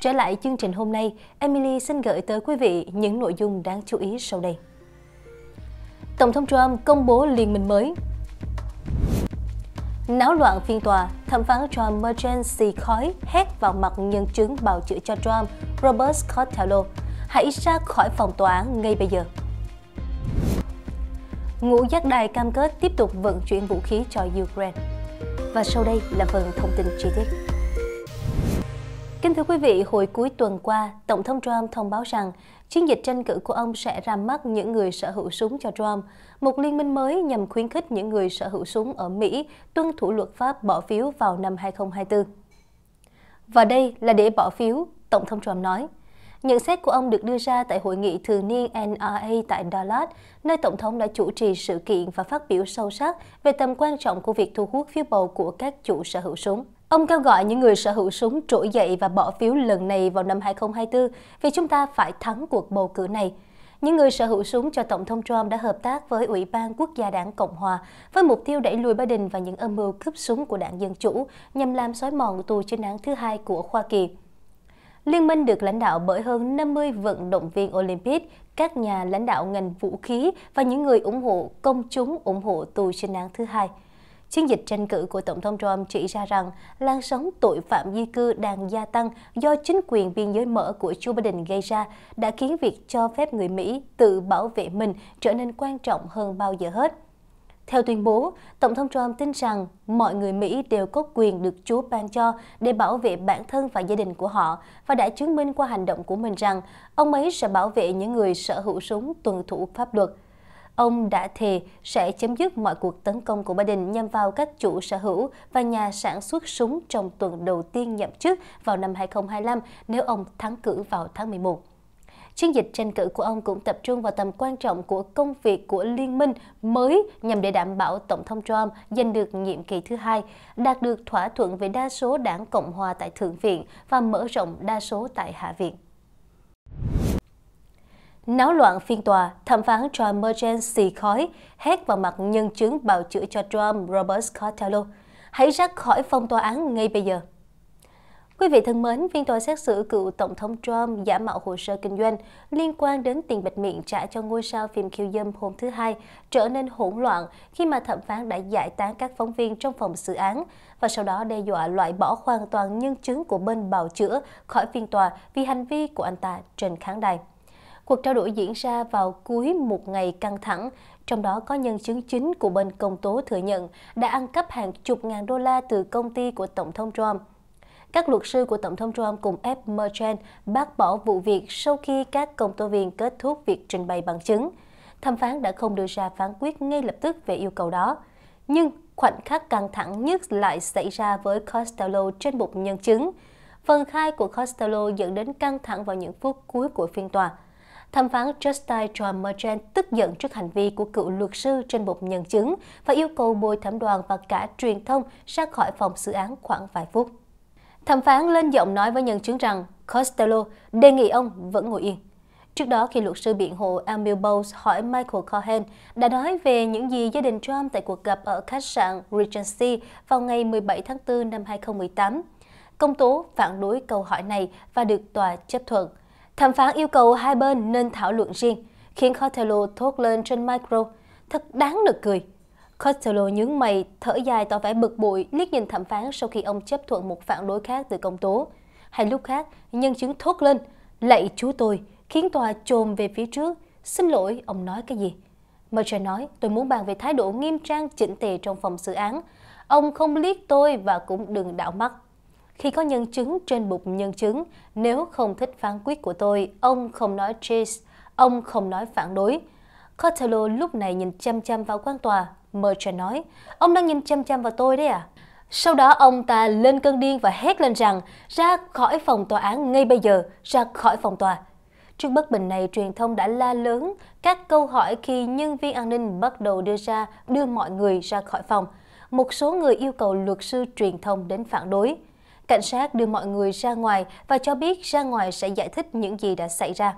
Trở lại chương trình hôm nay, Emily xin gửi tới quý vị những nội dung đáng chú ý sau đây. Tổng thống Trump công bố liên minh mới Náo loạn phiên tòa, thẩm phán Trump Merchant xì khói hét vào mặt nhân chứng bào chữa cho Trump Robert Cotello. Hãy ra khỏi phòng tòa án ngay bây giờ. Ngũ giác đài cam kết tiếp tục vận chuyển vũ khí cho Ukraine. Và sau đây là phần thông tin chi tiết. Kính thưa quý vị, hồi cuối tuần qua, Tổng thống Trump thông báo rằng chiến dịch tranh cử của ông sẽ ra mắt những người sở hữu súng cho Trump, một liên minh mới nhằm khuyến khích những người sở hữu súng ở Mỹ tuân thủ luật pháp bỏ phiếu vào năm 2024. Và đây là để bỏ phiếu, Tổng thống Trump nói. Nhận xét của ông được đưa ra tại hội nghị thường niên NRA tại Dallas, nơi Tổng thống đã chủ trì sự kiện và phát biểu sâu sắc về tầm quan trọng của việc thu hút phiếu bầu của các chủ sở hữu súng. Ông kêu gọi những người sở hữu súng trỗi dậy và bỏ phiếu lần này vào năm 2024 vì chúng ta phải thắng cuộc bầu cử này. Những người sở hữu súng cho Tổng thống Trump đã hợp tác với Ủy ban Quốc gia đảng Cộng Hòa với mục tiêu đẩy lùi Biden và những âm mưu cướp súng của đảng Dân Chủ nhằm làm xói mòn tù chính án thứ hai của Hoa Kỳ. Liên minh được lãnh đạo bởi hơn 50 vận động viên Olympic, các nhà lãnh đạo ngành vũ khí và những người ủng hộ công chúng ủng hộ tù sinh án thứ hai. Chiến dịch tranh cử của Tổng thống Trump chỉ ra rằng lan sóng tội phạm di cư đang gia tăng do chính quyền biên giới mở của Joe Biden gây ra đã khiến việc cho phép người Mỹ tự bảo vệ mình trở nên quan trọng hơn bao giờ hết. Theo tuyên bố, Tổng thống Trump tin rằng mọi người Mỹ đều có quyền được Chúa ban cho để bảo vệ bản thân và gia đình của họ và đã chứng minh qua hành động của mình rằng ông ấy sẽ bảo vệ những người sở hữu súng tuân thủ pháp luật ông đã thề sẽ chấm dứt mọi cuộc tấn công của Biden nhằm vào các chủ sở hữu và nhà sản xuất súng trong tuần đầu tiên nhậm chức vào năm 2025 nếu ông thắng cử vào tháng 11. Chiến dịch tranh cử của ông cũng tập trung vào tầm quan trọng của công việc của liên minh mới nhằm để đảm bảo Tổng thống Trump giành được nhiệm kỳ thứ hai, đạt được thỏa thuận về đa số đảng Cộng hòa tại Thượng viện và mở rộng đa số tại Hạ viện. Náo loạn phiên tòa, thẩm phán John Merchant xì khói, hét vào mặt nhân chứng bào chữa cho Trump Robert Cotello. Hãy rắc khỏi phòng tòa án ngay bây giờ. Quý vị thân mến, phiên tòa xét xử cựu Tổng thống Trump giả mạo hồ sơ kinh doanh liên quan đến tiền bạch miệng trả cho ngôi sao phim khiêu dâm hôm thứ Hai trở nên hỗn loạn khi mà thẩm phán đã giải tán các phóng viên trong phòng xử án và sau đó đe dọa loại bỏ hoàn toàn nhân chứng của bên bào chữa khỏi phiên tòa vì hành vi của anh ta trên kháng đài. Cuộc trao đổi diễn ra vào cuối một ngày căng thẳng, trong đó có nhân chứng chính của bên công tố thừa nhận đã ăn cắp hàng chục ngàn đô la từ công ty của Tổng thống Trump. Các luật sư của Tổng thống Trump cùng F. Merchant bác bỏ vụ việc sau khi các công tố viên kết thúc việc trình bày bằng chứng. Thẩm phán đã không đưa ra phán quyết ngay lập tức về yêu cầu đó. Nhưng khoảnh khắc căng thẳng nhất lại xảy ra với Costello trên bục nhân chứng. Phần khai của Costello dẫn đến căng thẳng vào những phút cuối của phiên tòa thẩm phán Justine John Merchant tức giận trước hành vi của cựu luật sư trên một nhân chứng và yêu cầu bồi thẩm đoàn và cả truyền thông ra khỏi phòng xử án khoảng vài phút. Thẩm phán lên giọng nói với nhân chứng rằng Costello đề nghị ông vẫn ngồi yên. Trước đó, khi luật sư biện hộ Emil Bowles hỏi Michael Cohen đã nói về những gì gia đình Trump tại cuộc gặp ở khách sạn Regency vào ngày 17 tháng 4 năm 2018, công tố phản đối câu hỏi này và được tòa chấp thuận. Thẩm phán yêu cầu hai bên nên thảo luận riêng, khiến Costello thốt lên trên micro. Thật đáng được cười. Costello nhướng mày, thở dài tỏ vẻ bực bội, liếc nhìn thẩm phán sau khi ông chấp thuận một phản đối khác từ công tố. Hay lúc khác, nhân chứng thốt lên, lạy chú tôi, khiến tòa trồm về phía trước. Xin lỗi, ông nói cái gì? Mercer nói, tôi muốn bàn về thái độ nghiêm trang chỉnh tề trong phòng xử án. Ông không liếc tôi và cũng đừng đảo mắt. Khi có nhân chứng trên bục nhân chứng, nếu không thích phán quyết của tôi, ông không nói chase, ông không nói phản đối. Cotello lúc này nhìn chăm chăm vào quan tòa, Merchant nói, ông đang nhìn chăm chăm vào tôi đấy à? Sau đó ông ta lên cơn điên và hét lên rằng ra khỏi phòng tòa án ngay bây giờ, ra khỏi phòng tòa. Trước bất bình này, truyền thông đã la lớn các câu hỏi khi nhân viên an ninh bắt đầu đưa ra đưa mọi người ra khỏi phòng. Một số người yêu cầu luật sư truyền thông đến phản đối. Cảnh sát đưa mọi người ra ngoài và cho biết ra ngoài sẽ giải thích những gì đã xảy ra.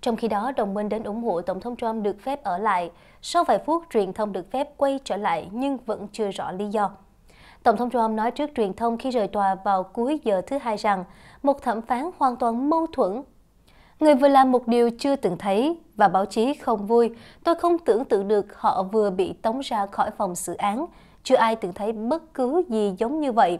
Trong khi đó, đồng minh đến ủng hộ Tổng thống Trump được phép ở lại. Sau vài phút, truyền thông được phép quay trở lại nhưng vẫn chưa rõ lý do. Tổng thống Trump nói trước truyền thông khi rời tòa vào cuối giờ thứ hai rằng một thẩm phán hoàn toàn mâu thuẫn. Người vừa làm một điều chưa từng thấy và báo chí không vui. Tôi không tưởng tượng được họ vừa bị tống ra khỏi phòng xử án. Chưa ai từng thấy bất cứ gì giống như vậy.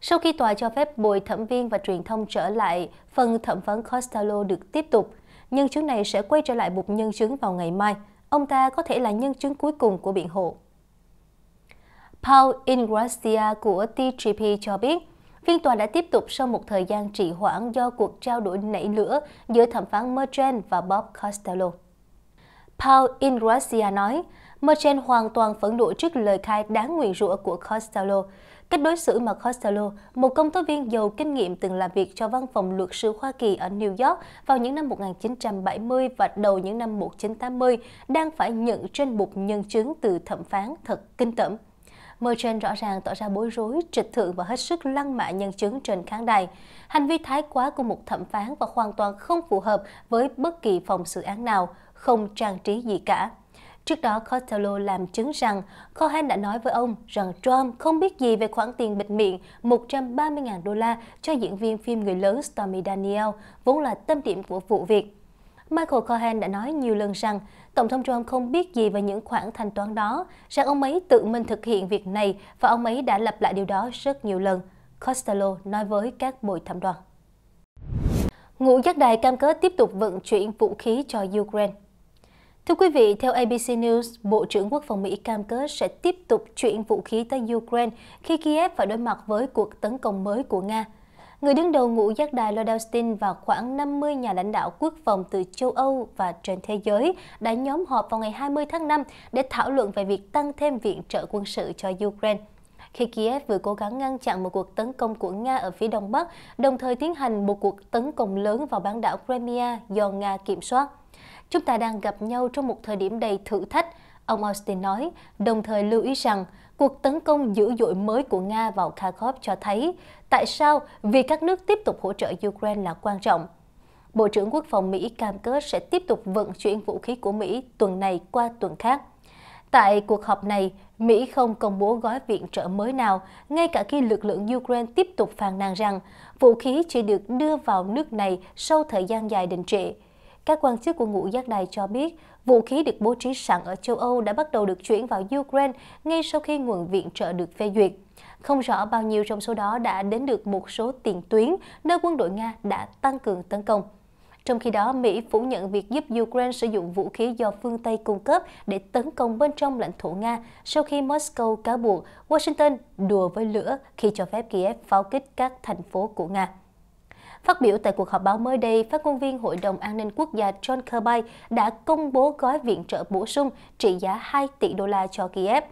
Sau khi tòa cho phép bồi thẩm viên và truyền thông trở lại, phần thẩm vấn Costello được tiếp tục. Nhân chứng này sẽ quay trở lại bục nhân chứng vào ngày mai. Ông ta có thể là nhân chứng cuối cùng của biện hộ. Paul Ingracia của TGP cho biết, phiên tòa đã tiếp tục sau một thời gian trì hoãn do cuộc trao đổi nảy lửa giữa thẩm phán Merchant và Bob Costello. Paul Ingracia nói, Merchant hoàn toàn phẫn nộ trước lời khai đáng nguyền rủa của Costello. Cách đối xử mà Costello, một công tố viên giàu kinh nghiệm từng làm việc cho văn phòng luật sư Hoa Kỳ ở New York vào những năm 1970 và đầu những năm 1980, đang phải nhận trên bục nhân chứng từ thẩm phán thật kinh tởm. Merchant rõ ràng tỏ ra bối rối, trịch thượng và hết sức lăng mạ nhân chứng trên khán đài. Hành vi thái quá của một thẩm phán và hoàn toàn không phù hợp với bất kỳ phòng xử án nào, không trang trí gì cả. Trước đó, Costello làm chứng rằng Cohen đã nói với ông rằng Trump không biết gì về khoản tiền bịt miệng 130.000 đô la cho diễn viên phim người lớn Stormy Daniel, vốn là tâm điểm của vụ việc. Michael Cohen đã nói nhiều lần rằng Tổng thống Trump không biết gì về những khoản thanh toán đó, rằng ông ấy tự mình thực hiện việc này và ông ấy đã lặp lại điều đó rất nhiều lần. Costello nói với các bồi thẩm đoàn. Ngũ giác đài cam kết tiếp tục vận chuyển vũ khí cho Ukraine. Thưa quý vị, theo ABC News, Bộ trưởng Quốc phòng Mỹ cam kết sẽ tiếp tục chuyển vũ khí tới Ukraine khi Kiev phải đối mặt với cuộc tấn công mới của Nga. Người đứng đầu ngũ giác đài Lord Austin và khoảng 50 nhà lãnh đạo quốc phòng từ châu Âu và trên thế giới đã nhóm họp vào ngày 20 tháng 5 để thảo luận về việc tăng thêm viện trợ quân sự cho Ukraine khi Kiev vừa cố gắng ngăn chặn một cuộc tấn công của Nga ở phía đông bắc, đồng thời tiến hành một cuộc tấn công lớn vào bán đảo Crimea do Nga kiểm soát. Chúng ta đang gặp nhau trong một thời điểm đầy thử thách, ông Austin nói, đồng thời lưu ý rằng cuộc tấn công dữ dội mới của Nga vào Kharkov cho thấy tại sao việc các nước tiếp tục hỗ trợ Ukraine là quan trọng. Bộ trưởng Quốc phòng Mỹ cam kết sẽ tiếp tục vận chuyển vũ khí của Mỹ tuần này qua tuần khác. Tại cuộc họp này, Mỹ không công bố gói viện trợ mới nào, ngay cả khi lực lượng Ukraine tiếp tục phàn nàn rằng vũ khí chỉ được đưa vào nước này sau thời gian dài đình trệ. Các quan chức của ngũ giác đài cho biết, vũ khí được bố trí sẵn ở châu Âu đã bắt đầu được chuyển vào Ukraine ngay sau khi nguồn viện trợ được phê duyệt. Không rõ bao nhiêu trong số đó đã đến được một số tiền tuyến nơi quân đội Nga đã tăng cường tấn công. Trong khi đó, Mỹ phủ nhận việc giúp Ukraine sử dụng vũ khí do phương Tây cung cấp để tấn công bên trong lãnh thổ Nga sau khi Moscow cáo buộc Washington đùa với lửa khi cho phép Kiev pháo kích các thành phố của Nga. Phát biểu tại cuộc họp báo mới đây, phát ngôn viên Hội đồng An ninh Quốc gia John Kirby đã công bố gói viện trợ bổ sung trị giá 2 tỷ đô la cho Kiev,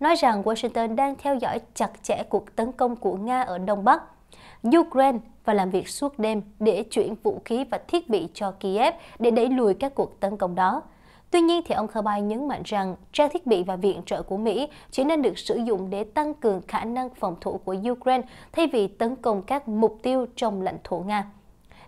nói rằng Washington đang theo dõi chặt chẽ cuộc tấn công của Nga ở Đông Bắc, Ukraine và làm việc suốt đêm để chuyển vũ khí và thiết bị cho Kiev để đẩy lùi các cuộc tấn công đó. Tuy nhiên, thì ông Kirby nhấn mạnh rằng trang thiết bị và viện trợ của Mỹ chỉ nên được sử dụng để tăng cường khả năng phòng thủ của Ukraine thay vì tấn công các mục tiêu trong lãnh thổ Nga.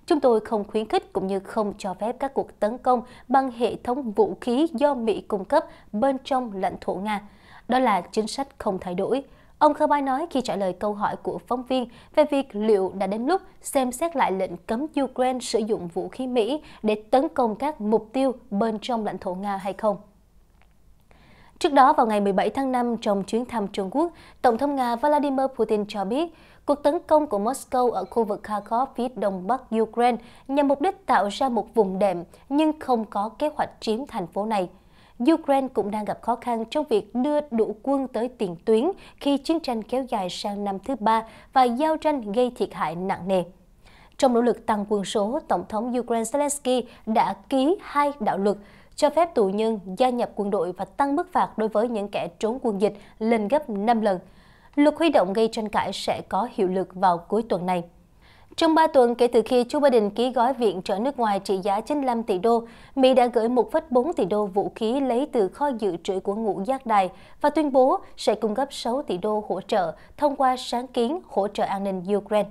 Chúng tôi không khuyến khích cũng như không cho phép các cuộc tấn công bằng hệ thống vũ khí do Mỹ cung cấp bên trong lãnh thổ Nga. Đó là chính sách không thay đổi. Ông Khmer nói khi trả lời câu hỏi của phóng viên về việc liệu đã đến lúc xem xét lại lệnh cấm Ukraine sử dụng vũ khí Mỹ để tấn công các mục tiêu bên trong lãnh thổ Nga hay không. Trước đó vào ngày 17 tháng 5 trong chuyến thăm Trung Quốc, Tổng thống Nga Vladimir Putin cho biết cuộc tấn công của Moscow ở khu vực Kharkov phía đông bắc Ukraine nhằm mục đích tạo ra một vùng đệm nhưng không có kế hoạch chiếm thành phố này. Ukraine cũng đang gặp khó khăn trong việc đưa đủ quân tới tiền tuyến khi chiến tranh kéo dài sang năm thứ ba và giao tranh gây thiệt hại nặng nề. Trong nỗ lực tăng quân số, Tổng thống Ukraine Zelensky đã ký hai đạo luật cho phép tù nhân gia nhập quân đội và tăng mức phạt đối với những kẻ trốn quân dịch lên gấp 5 lần. Luật huy động gây tranh cãi sẽ có hiệu lực vào cuối tuần này. Trong 3 tuần kể từ khi Joe Biden ký gói viện trợ nước ngoài trị giá 95 tỷ đô, Mỹ đã gửi 1,4 tỷ đô vũ khí lấy từ kho dự trữ của ngũ giác đài và tuyên bố sẽ cung cấp 6 tỷ đô hỗ trợ thông qua sáng kiến hỗ trợ an ninh Ukraine.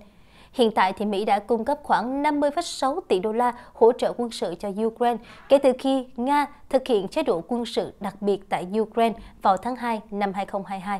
Hiện tại thì Mỹ đã cung cấp khoảng 50,6 tỷ đô la hỗ trợ quân sự cho Ukraine kể từ khi Nga thực hiện chế độ quân sự đặc biệt tại Ukraine vào tháng 2 năm 2022.